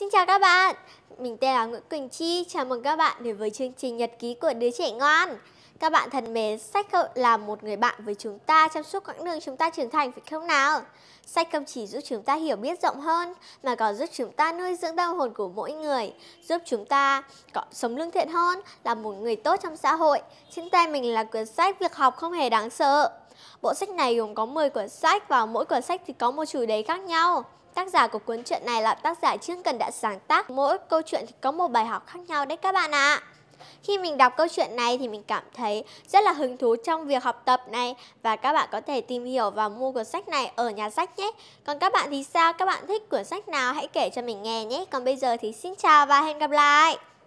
Xin chào các bạn, mình tên là Nguyễn Quỳnh Chi, chào mừng các bạn đến với chương trình Nhật ký của đứa trẻ ngoan. Các bạn thân mến, sách hậu là một người bạn với chúng ta trong suốt quãng đường chúng ta trưởng thành phải không nào? Sách không chỉ giúp chúng ta hiểu biết rộng hơn mà còn giúp chúng ta nuôi dưỡng tâm hồn của mỗi người, giúp chúng ta có sống lương thiện hơn, là một người tốt trong xã hội. Trên tay mình là cuốn sách Việc học không hề đáng sợ. Bộ sách này gồm có 10 cuốn sách và mỗi cuốn sách thì có một chủ đề khác nhau. Tác giả của cuốn truyện này là tác giả Trương Cần đã sáng tác. Mỗi câu chuyện thì có một bài học khác nhau đấy các bạn ạ. À. Khi mình đọc câu chuyện này thì mình cảm thấy rất là hứng thú trong việc học tập này và các bạn có thể tìm hiểu và mua cuốn sách này ở nhà sách nhé. Còn các bạn thì sao? Các bạn thích cuốn sách nào? Hãy kể cho mình nghe nhé. Còn bây giờ thì xin chào và hẹn gặp lại.